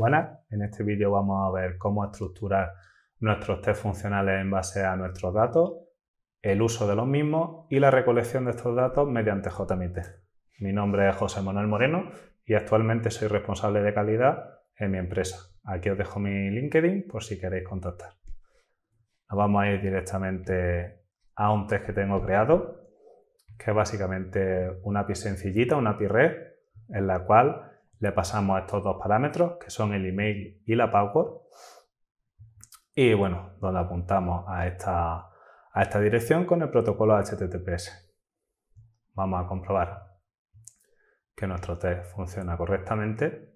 buenas. En este vídeo vamos a ver cómo estructurar nuestros test funcionales en base a nuestros datos, el uso de los mismos y la recolección de estos datos mediante JMT. Mi nombre es José Manuel Moreno y actualmente soy responsable de calidad en mi empresa. Aquí os dejo mi LinkedIn por si queréis contactar. vamos a ir directamente a un test que tengo creado, que es básicamente una API sencillita, una API red, en la cual le pasamos estos dos parámetros, que son el email y la password. Y bueno, donde apuntamos a esta, a esta dirección con el protocolo HTTPS. Vamos a comprobar que nuestro test funciona correctamente.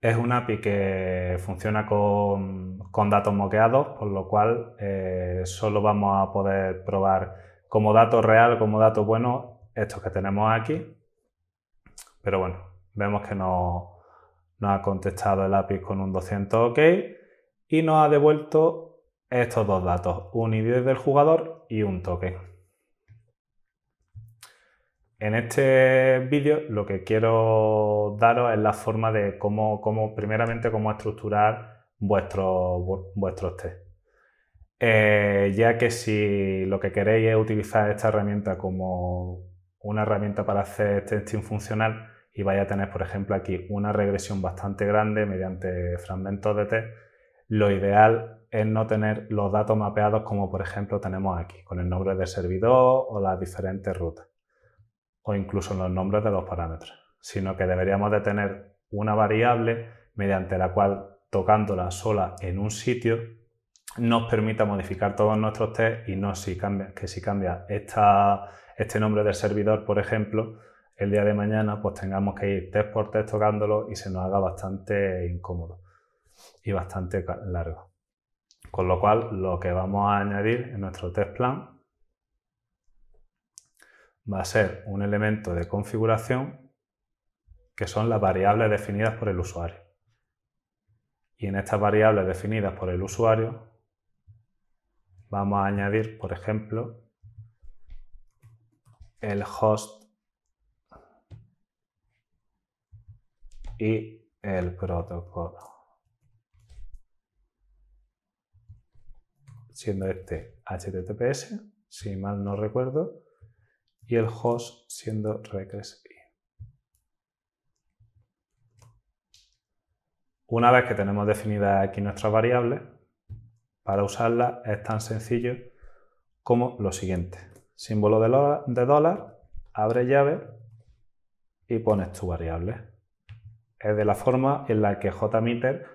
Es un API que funciona con, datos moqueados, por lo cual eh, solo vamos a poder probar como dato real, como dato buenos, estos que tenemos aquí, pero bueno, vemos que nos ha contestado el API con un 200 OK y nos ha devuelto estos dos datos, un ID del jugador y un token. En este vídeo lo que quiero daros es la forma de cómo, cómo primeramente, cómo estructurar vuestros vuestro test. Eh, ya que si lo que queréis es utilizar esta herramienta como una herramienta para hacer testing funcional, y vaya a tener, por ejemplo, aquí una regresión bastante grande mediante fragmentos de test, lo ideal es no tener los datos mapeados como, por ejemplo, tenemos aquí, con el nombre del servidor o las diferentes rutas, o incluso los nombres de los parámetros, sino que deberíamos de tener una variable mediante la cual, tocándola sola en un sitio, nos permita modificar todos nuestros test y no si cambia, que si cambia este nombre del servidor, por ejemplo, el día de mañana pues tengamos que ir test por test tocándolo y se nos haga bastante incómodo y bastante largo. Con lo cual, lo que vamos a añadir en nuestro test plan va a ser un elemento de configuración que son las variables definidas por el usuario. Y en estas variables definidas por el usuario vamos a añadir, por ejemplo, el host y e el protocolo. Siendo este HTTPS, si mal no recuerdo, y el host siendo regresi. E. Una vez que tenemos definida aquí nuestras variables, para usarlas es tan sencillo como lo siguiente. Símbolo de, dólar, abre llave y pones tu variable es de la forma en la que JMeter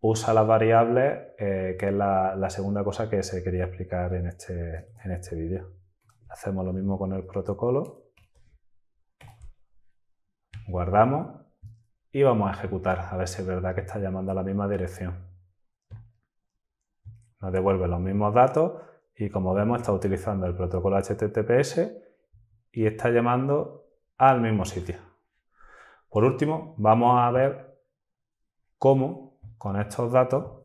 usa las variables, eh, que es la, segunda cosa que se quería explicar en este, en este vídeo. Hacemos lo mismo con el protocolo, guardamos y vamos a ejecutar, a ver si es verdad que está llamando a la misma dirección. Nos devuelve los mismos datos y como vemos está utilizando el protocolo HTTPS y está llamando al mismo sitio. Por último, vamos a ver cómo con estos datos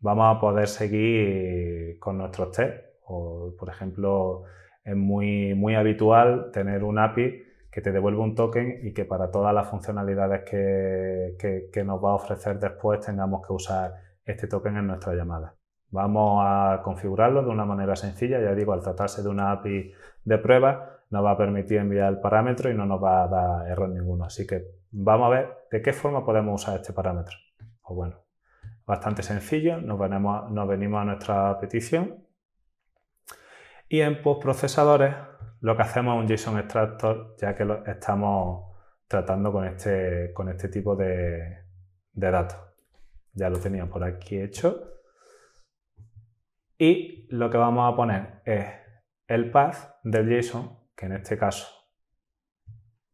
vamos a poder seguir con nuestros test. por ejemplo, es muy, habitual tener un API que te devuelve un token y que para todas las funcionalidades que, que nos va a ofrecer después tengamos que usar este token en nuestra llamada. Vamos a configurarlo de una manera sencilla, ya digo, al tratarse de una API de prueba, nos va a permitir enviar el parámetro y no nos va a dar error ninguno. Así que vamos a ver de qué forma podemos usar este parámetro. Pues bueno, bastante sencillo, nos venimos, a nuestra petición y en postprocesadores lo que hacemos es un JSON extractor ya que lo estamos tratando con este, con este tipo de, de datos. Ya lo tenía por aquí hecho. Y lo que vamos a poner es el path del JSON que en este caso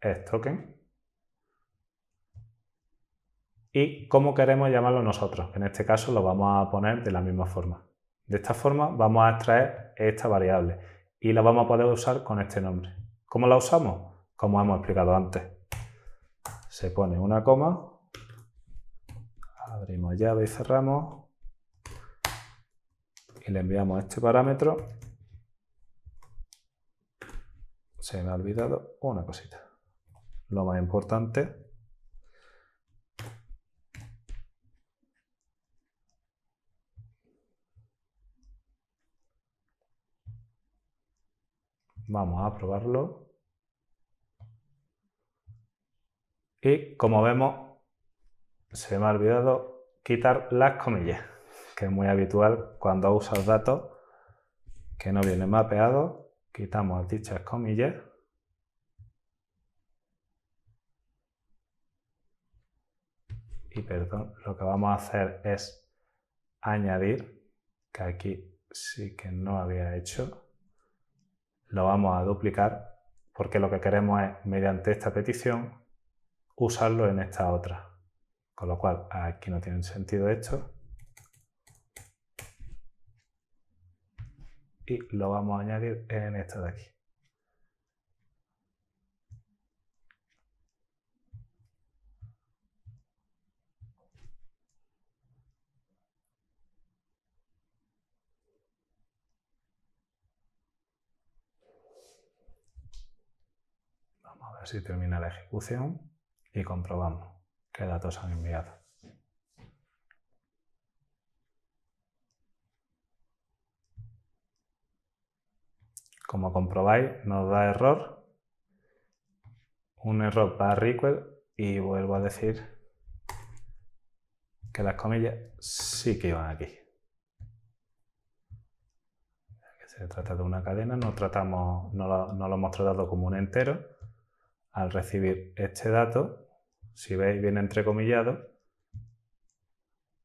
es token. Y cómo queremos llamarlo nosotros, en este caso lo vamos a poner de la misma forma. De esta forma vamos a extraer esta variable y la vamos a poder usar con este nombre. ¿Cómo la usamos? Como hemos explicado antes. Se pone una coma, abrimos llave y cerramos y le enviamos este parámetro se me ha olvidado una cosita. Lo más importante. Vamos a probarlo. Y como vemos, se me ha olvidado quitar las comillas, que es muy habitual cuando usas datos que no vienen mapeados quitamos dichas comillas y perdón, lo que vamos a hacer es añadir, que aquí sí que no había hecho, lo vamos a duplicar porque lo que queremos es, mediante esta petición, usarlo en esta otra. Con lo cual, aquí no tiene sentido esto. y lo vamos a añadir en esta de aquí. Vamos a ver si termina la ejecución y comprobamos qué datos han enviado. Como comprobáis, nos da error, un error para request y vuelvo a decir que las comillas sí que iban aquí. Se trata de una cadena, no, tratamos, no, lo, no lo hemos tratado como un entero. Al recibir este dato, si veis, viene entrecomillado,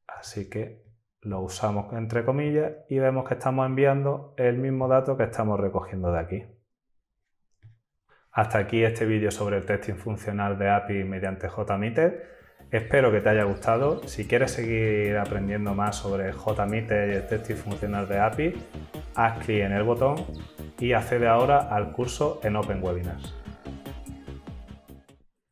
así que lo usamos entre comillas y vemos que estamos enviando el mismo dato que estamos recogiendo de aquí. Hasta aquí este vídeo sobre el testing funcional de API mediante JMeter. Espero que te haya gustado. Si quieres seguir aprendiendo más sobre JMeter y el testing funcional de API, haz clic en el botón y accede ahora al curso en Open Webinars.